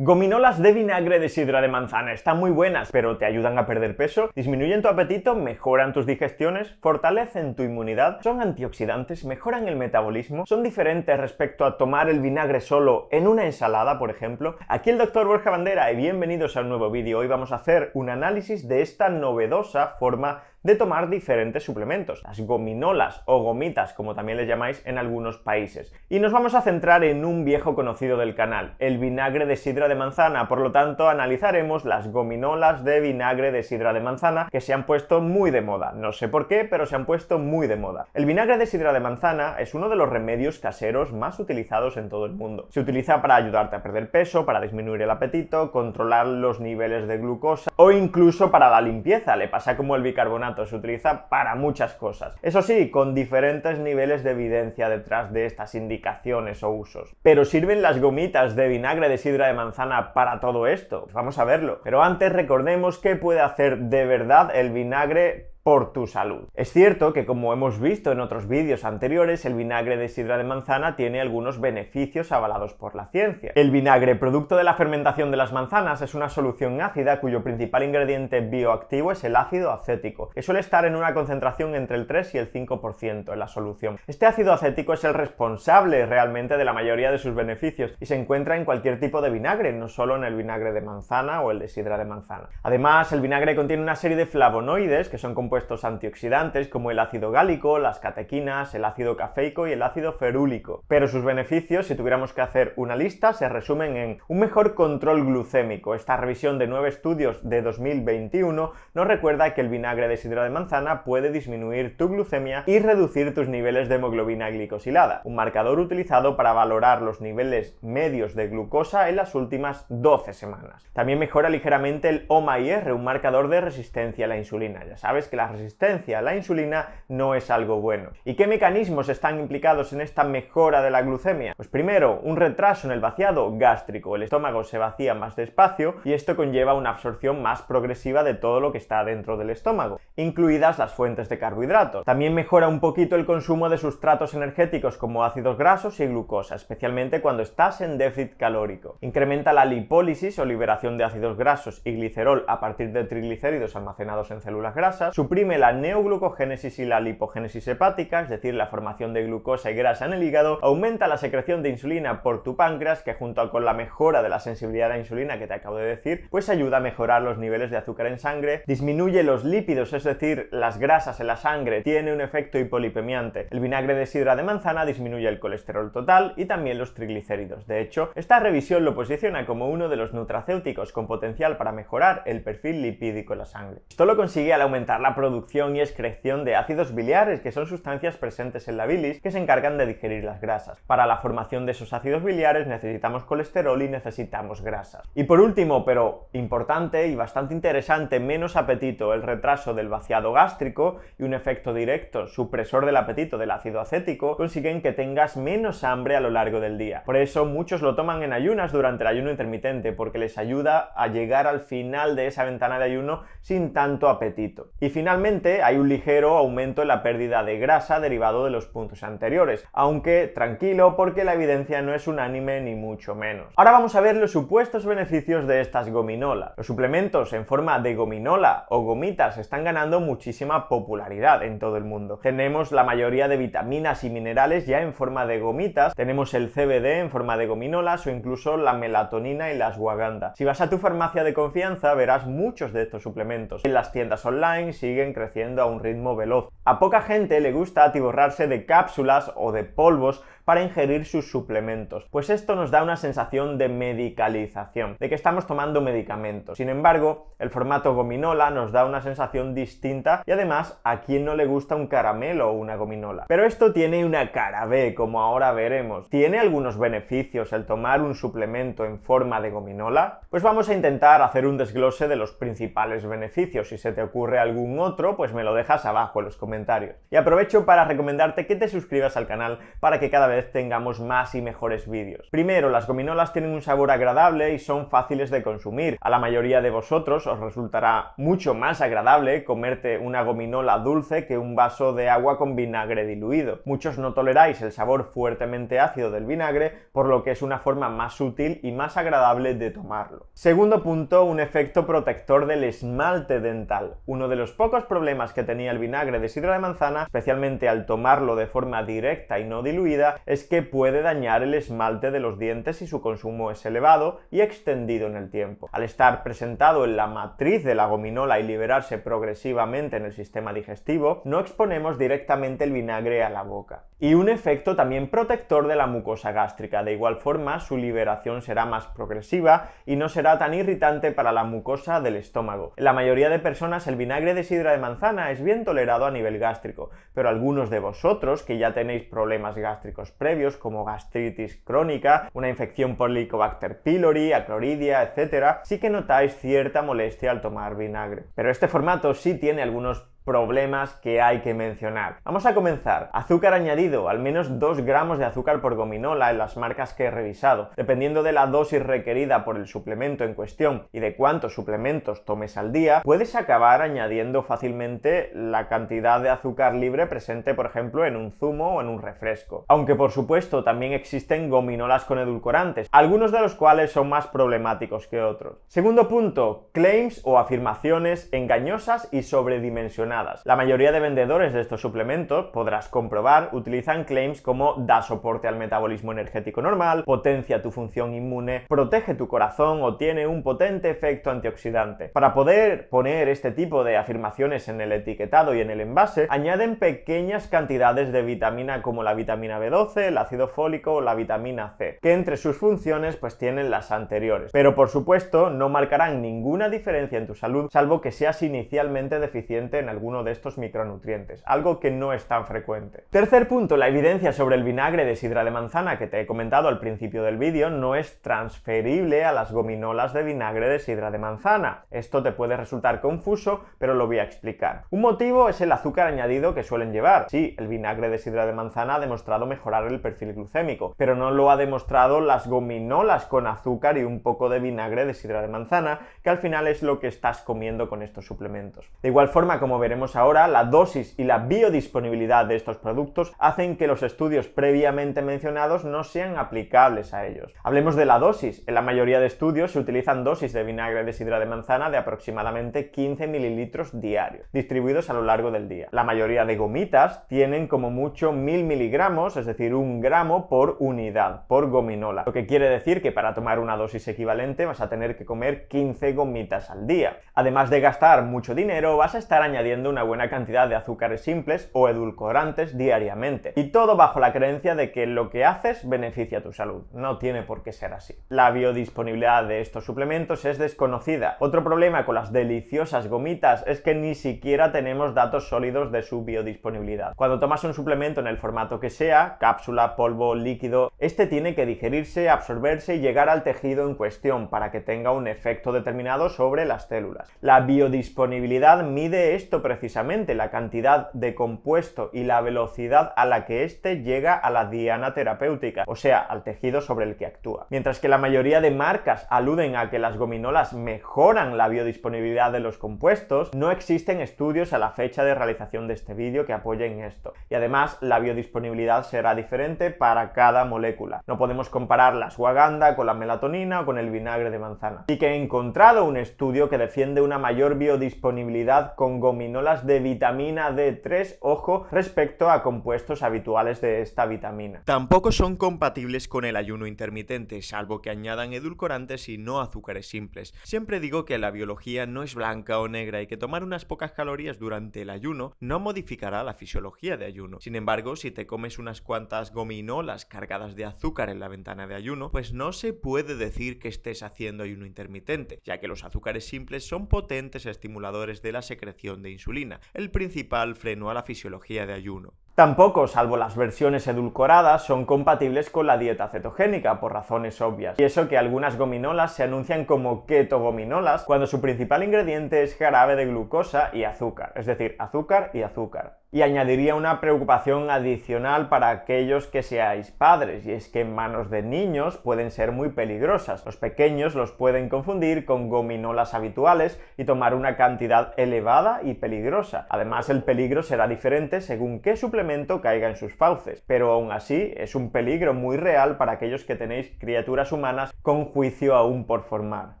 Gominolas de vinagre de sidra de manzana están muy buenas, pero te ayudan a perder peso, disminuyen tu apetito, mejoran tus digestiones, fortalecen tu inmunidad, son antioxidantes, mejoran el metabolismo, son diferentes respecto a tomar el vinagre solo en una ensalada, por ejemplo. Aquí el doctor Borja Bandera y bienvenidos a un nuevo vídeo. Hoy vamos a hacer un análisis de esta novedosa forma de tomar diferentes suplementos, las gominolas o gomitas, como también les llamáis en algunos países. Y nos vamos a centrar en un viejo conocido del canal, el vinagre de sidra de manzana. Por lo tanto, analizaremos las gominolas de vinagre de sidra de manzana que se han puesto muy de moda. No sé por qué, pero se han puesto muy de moda. El vinagre de sidra de manzana es uno de los remedios caseros más utilizados en todo el mundo. Se utiliza para ayudarte a perder peso, para disminuir el apetito, controlar los niveles de glucosa o incluso para la limpieza. Le pasa como el bicarbonato se utiliza para muchas cosas. Eso sí, con diferentes niveles de evidencia detrás de estas indicaciones o usos. Pero ¿sirven las gomitas de vinagre de sidra de manzana para todo esto? vamos a verlo. Pero antes recordemos qué puede hacer de verdad el vinagre tu salud. Es cierto que como hemos visto en otros vídeos anteriores, el vinagre de sidra de manzana tiene algunos beneficios avalados por la ciencia. El vinagre, producto de la fermentación de las manzanas, es una solución ácida cuyo principal ingrediente bioactivo es el ácido acético, que suele estar en una concentración entre el 3 y el 5% en la solución. Este ácido acético es el responsable realmente de la mayoría de sus beneficios y se encuentra en cualquier tipo de vinagre, no solo en el vinagre de manzana o el de sidra de manzana. Además, el vinagre contiene una serie de flavonoides que son compuestos estos antioxidantes como el ácido gálico, las catequinas, el ácido cafeico y el ácido ferúlico. Pero sus beneficios, si tuviéramos que hacer una lista, se resumen en un mejor control glucémico. Esta revisión de nueve estudios de 2021 nos recuerda que el vinagre de sidra de manzana puede disminuir tu glucemia y reducir tus niveles de hemoglobina glicosilada, un marcador utilizado para valorar los niveles medios de glucosa en las últimas 12 semanas. También mejora ligeramente el OMA-IR, un marcador de resistencia a la insulina. Ya sabes que la resistencia a la insulina no es algo bueno. ¿Y qué mecanismos están implicados en esta mejora de la glucemia? Pues primero, un retraso en el vaciado gástrico. El estómago se vacía más despacio y esto conlleva una absorción más progresiva de todo lo que está dentro del estómago, incluidas las fuentes de carbohidratos. También mejora un poquito el consumo de sustratos energéticos como ácidos grasos y glucosa, especialmente cuando estás en déficit calórico. Incrementa la lipólisis o liberación de ácidos grasos y glicerol a partir de triglicéridos almacenados en células grasas, suprime la neoglucogénesis y la lipogénesis hepática, es decir, la formación de glucosa y grasa en el hígado, aumenta la secreción de insulina por tu páncreas, que junto con la mejora de la sensibilidad a la insulina que te acabo de decir, pues ayuda a mejorar los niveles de azúcar en sangre, disminuye los lípidos, es decir, las grasas en la sangre, tiene un efecto hipolipemiante. El vinagre de sidra de manzana disminuye el colesterol total y también los triglicéridos. De hecho, esta revisión lo posiciona como uno de los nutracéuticos con potencial para mejorar el perfil lipídico en la sangre. Esto lo consigue al aumentar la producción y excreción de ácidos biliares, que son sustancias presentes en la bilis que se encargan de digerir las grasas. Para la formación de esos ácidos biliares necesitamos colesterol y necesitamos grasas. Y por último, pero importante y bastante interesante, menos apetito, el retraso del vaciado gástrico y un efecto directo, supresor del apetito del ácido acético, consiguen que tengas menos hambre a lo largo del día. Por eso muchos lo toman en ayunas durante el ayuno intermitente, porque les ayuda a llegar al final de esa ventana de ayuno sin tanto apetito. Y Finalmente, hay un ligero aumento en la pérdida de grasa derivado de los puntos anteriores, aunque tranquilo porque la evidencia no es unánime ni mucho menos. Ahora vamos a ver los supuestos beneficios de estas gominolas. Los suplementos en forma de gominola o gomitas están ganando muchísima popularidad en todo el mundo. Tenemos la mayoría de vitaminas y minerales ya en forma de gomitas, tenemos el CBD en forma de gominolas o incluso la melatonina y las guagandas. Si vas a tu farmacia de confianza verás muchos de estos suplementos. En las tiendas online, creciendo a un ritmo veloz. A poca gente le gusta atiborrarse de cápsulas o de polvos para ingerir sus suplementos, pues esto nos da una sensación de medicalización, de que estamos tomando medicamentos. Sin embargo, el formato gominola nos da una sensación distinta y además a quien no le gusta un caramelo o una gominola. Pero esto tiene una cara B, como ahora veremos. ¿Tiene algunos beneficios el tomar un suplemento en forma de gominola? Pues vamos a intentar hacer un desglose de los principales beneficios. Si se te ocurre algún otro, pues me lo dejas abajo en los comentarios. Y aprovecho para recomendarte que te suscribas al canal para que cada vez tengamos más y mejores vídeos. Primero, las gominolas tienen un sabor agradable y son fáciles de consumir. A la mayoría de vosotros os resultará mucho más agradable comerte una gominola dulce que un vaso de agua con vinagre diluido. Muchos no toleráis el sabor fuertemente ácido del vinagre, por lo que es una forma más útil y más agradable de tomarlo. Segundo punto, un efecto protector del esmalte dental. Uno de los pocos problemas que tenía el vinagre de sidra de manzana, especialmente al tomarlo de forma directa y no diluida, es que puede dañar el esmalte de los dientes si su consumo es elevado y extendido en el tiempo. Al estar presentado en la matriz de la gominola y liberarse progresivamente en el sistema digestivo, no exponemos directamente el vinagre a la boca. Y un efecto también protector de la mucosa gástrica. De igual forma, su liberación será más progresiva y no será tan irritante para la mucosa del estómago. En la mayoría de personas, el vinagre de sidra de manzana es bien tolerado a nivel gástrico, pero algunos de vosotros que ya tenéis problemas gástricos previos como gastritis crónica, una infección por licobacter pylori, acloridia, etc., sí que notáis cierta molestia al tomar vinagre. Pero este formato sí tiene algunos problemas que hay que mencionar. Vamos a comenzar. Azúcar añadido, al menos 2 gramos de azúcar por gominola en las marcas que he revisado. Dependiendo de la dosis requerida por el suplemento en cuestión y de cuántos suplementos tomes al día, puedes acabar añadiendo fácilmente la cantidad de azúcar libre presente, por ejemplo, en un zumo o en un refresco. Aunque por supuesto también existen gominolas con edulcorantes, algunos de los cuales son más problemáticos que otros. Segundo punto, claims o afirmaciones engañosas y sobredimensionadas la mayoría de vendedores de estos suplementos, podrás comprobar, utilizan claims como da soporte al metabolismo energético normal, potencia tu función inmune, protege tu corazón o tiene un potente efecto antioxidante. Para poder poner este tipo de afirmaciones en el etiquetado y en el envase, añaden pequeñas cantidades de vitamina como la vitamina B12, el ácido fólico o la vitamina C, que entre sus funciones pues tienen las anteriores. Pero por supuesto no marcarán ninguna diferencia en tu salud, salvo que seas inicialmente deficiente en algún uno de estos micronutrientes, algo que no es tan frecuente. Tercer punto, la evidencia sobre el vinagre de sidra de manzana que te he comentado al principio del vídeo no es transferible a las gominolas de vinagre de sidra de manzana. Esto te puede resultar confuso, pero lo voy a explicar. Un motivo es el azúcar añadido que suelen llevar. Sí, el vinagre de sidra de manzana ha demostrado mejorar el perfil glucémico, pero no lo ha demostrado las gominolas con azúcar y un poco de vinagre de sidra de manzana, que al final es lo que estás comiendo con estos suplementos. De igual forma, como veremos ahora, la dosis y la biodisponibilidad de estos productos hacen que los estudios previamente mencionados no sean aplicables a ellos. Hablemos de la dosis. En la mayoría de estudios se utilizan dosis de vinagre de sidra de manzana de aproximadamente 15 mililitros diarios, distribuidos a lo largo del día. La mayoría de gomitas tienen como mucho 1000 miligramos, es decir, un gramo por unidad, por gominola. Lo que quiere decir que para tomar una dosis equivalente vas a tener que comer 15 gomitas al día. Además de gastar mucho dinero, vas a estar añadiendo una buena cantidad de azúcares simples o edulcorantes diariamente. Y todo bajo la creencia de que lo que haces beneficia tu salud. No tiene por qué ser así. La biodisponibilidad de estos suplementos es desconocida. Otro problema con las deliciosas gomitas es que ni siquiera tenemos datos sólidos de su biodisponibilidad. Cuando tomas un suplemento en el formato que sea, cápsula, polvo, líquido, este tiene que digerirse, absorberse y llegar al tejido en cuestión para que tenga un efecto determinado sobre las células. La biodisponibilidad mide esto precisamente la cantidad de compuesto y la velocidad a la que éste llega a la diana terapéutica, o sea, al tejido sobre el que actúa. Mientras que la mayoría de marcas aluden a que las gominolas mejoran la biodisponibilidad de los compuestos, no existen estudios a la fecha de realización de este vídeo que apoyen esto. Y además, la biodisponibilidad será diferente para cada molécula. No podemos comparar la suaganda con la melatonina o con el vinagre de manzana. Y que he encontrado un estudio que defiende una mayor biodisponibilidad con gominolas de vitamina D3, ojo, respecto a compuestos habituales de esta vitamina. Tampoco son compatibles con el ayuno intermitente, salvo que añadan edulcorantes y no azúcares simples. Siempre digo que la biología no es blanca o negra y que tomar unas pocas calorías durante el ayuno no modificará la fisiología de ayuno. Sin embargo, si te comes unas cuantas gominolas cargadas de azúcar en la ventana de ayuno, pues no se puede decir que estés haciendo ayuno intermitente, ya que los azúcares simples son potentes estimuladores de la secreción de insulina el principal freno a la fisiología de ayuno. Tampoco, salvo las versiones edulcoradas, son compatibles con la dieta cetogénica, por razones obvias. Y eso que algunas gominolas se anuncian como gominolas cuando su principal ingrediente es jarabe de glucosa y azúcar, es decir, azúcar y azúcar. Y añadiría una preocupación adicional para aquellos que seáis padres, y es que en manos de niños pueden ser muy peligrosas. Los pequeños los pueden confundir con gominolas habituales y tomar una cantidad elevada y peligrosa. Además, el peligro será diferente según qué suplemento caiga en sus fauces, pero aún así es un peligro muy real para aquellos que tenéis criaturas humanas con juicio aún por formar.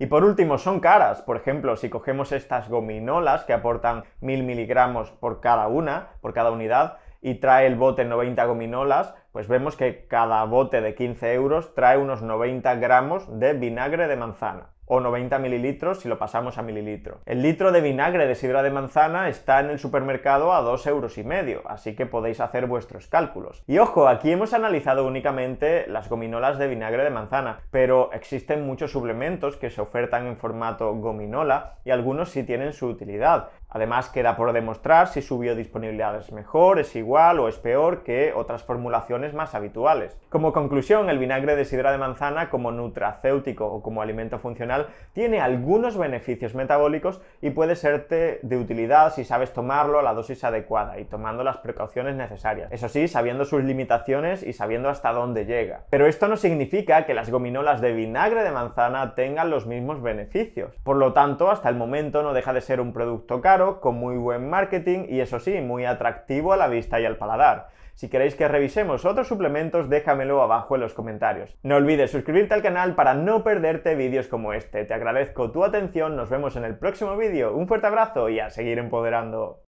Y por último, son caras. Por ejemplo, si cogemos estas gominolas que aportan 1000 miligramos por cada una, por cada unidad, y trae el bote 90 gominolas, pues vemos que cada bote de 15 euros trae unos 90 gramos de vinagre de manzana o 90 mililitros si lo pasamos a mililitro. El litro de vinagre de sidra de manzana está en el supermercado a dos euros y medio, así que podéis hacer vuestros cálculos. Y ojo, aquí hemos analizado únicamente las gominolas de vinagre de manzana, pero existen muchos suplementos que se ofertan en formato gominola y algunos sí tienen su utilidad. Además, queda por demostrar si su biodisponibilidad es mejor, es igual o es peor que otras formulaciones más habituales. Como conclusión, el vinagre de sidra de manzana como nutracéutico o como alimento funcional tiene algunos beneficios metabólicos y puede serte de utilidad si sabes tomarlo a la dosis adecuada y tomando las precauciones necesarias. Eso sí, sabiendo sus limitaciones y sabiendo hasta dónde llega. Pero esto no significa que las gominolas de vinagre de manzana tengan los mismos beneficios. Por lo tanto, hasta el momento no deja de ser un producto caro con muy buen marketing y eso sí, muy atractivo a la vista y al paladar. Si queréis que revisemos otros suplementos, déjamelo abajo en los comentarios. No olvides suscribirte al canal para no perderte vídeos como este. Te agradezco tu atención, nos vemos en el próximo vídeo. Un fuerte abrazo y a seguir empoderando.